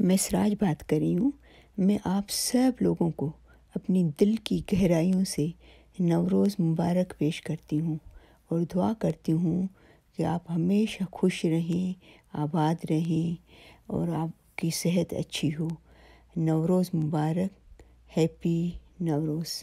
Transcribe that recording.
मैं सराज बात कर रही हूँ मैं आप सब लोगों को अपनी दिल की गहराइयों से नवरोज़ मुबारक पेश करती हूँ और दुआ करती हूँ कि आप हमेशा खुश रहें आबाद रहें और आपकी सेहत अच्छी हो नवरोज़ मुबारक हैप्पी नवरोज़